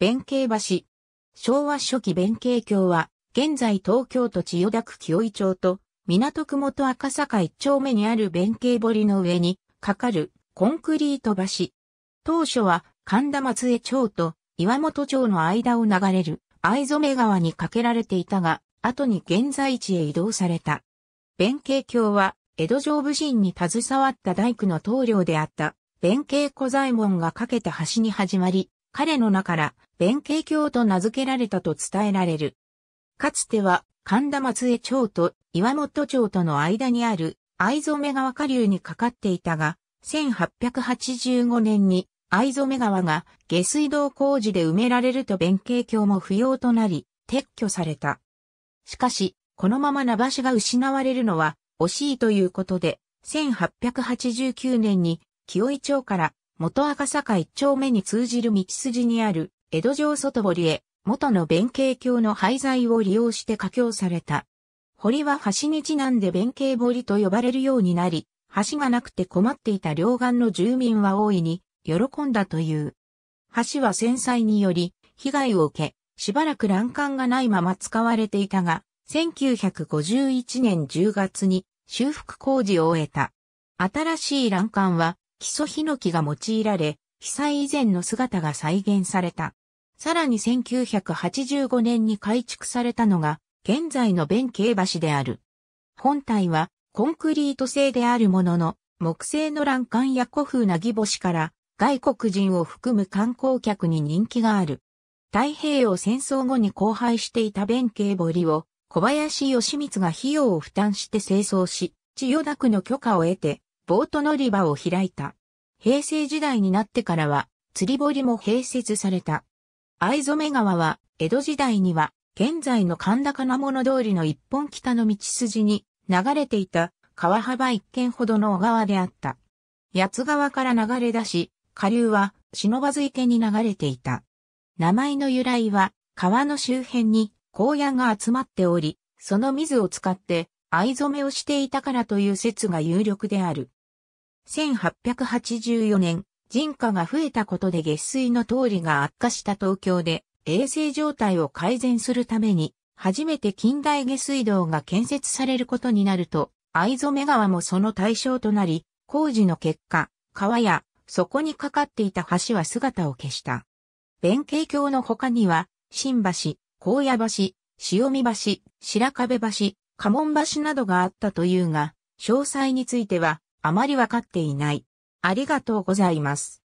弁慶橋。昭和初期弁慶橋は、現在東京都千代田区清井町と、港区元赤坂一丁目にある弁慶堀の上に、かかるコンクリート橋。当初は神田松江町と岩本町の間を流れる藍染川に架けられていたが、後に現在地へ移動された。弁慶橋は、江戸城武神に携わった大工の棟梁であった、弁慶小左衛門が架けた橋に始まり、彼の名から弁慶教と名付けられたと伝えられる。かつては神田松江町と岩本町との間にある藍染川下流にかかっていたが、1885年に藍染川が下水道工事で埋められると弁慶教も不要となり、撤去された。しかし、このまま名橋が失われるのは惜しいということで、1889年に清井町から元赤坂一丁目に通じる道筋にある江戸城外堀へ元の弁慶橋の廃材を利用して架橋された。堀は橋にちなんで弁慶堀と呼ばれるようになり、橋がなくて困っていた両岸の住民は大いに喜んだという。橋は戦災により被害を受け、しばらく欄干がないまま使われていたが、1951年10月に修復工事を終えた。新しい欄干は基礎ヒノキが用いられ、被災以前の姿が再現された。さらに1985年に改築されたのが、現在の弁慶橋である。本体はコンクリート製であるものの、木製の欄干や古風な義母シから外国人を含む観光客に人気がある。太平洋戦争後に荒廃していた弁慶堀を小林義光が費用を負担して清掃し、千代田区の許可を得てボート乗り場を開いた。平成時代になってからは、釣り堀も併設された。藍染川は、江戸時代には、現在の神田金物通りの一本北の道筋に流れていた川幅一軒ほどの小川であった。八川から流れ出し、下流は忍ばず池に流れていた。名前の由来は、川の周辺に荒野が集まっており、その水を使って藍染めをしていたからという説が有力である。1884年、人家が増えたことで下水の通りが悪化した東京で、衛生状態を改善するために、初めて近代下水道が建設されることになると、藍染川もその対象となり、工事の結果、川や、そこにかかっていた橋は姿を消した。弁慶橋の他には、新橋、高野橋、潮見橋、白壁橋、家門橋などがあったというが、詳細については、あまりわかっていない。ありがとうございます。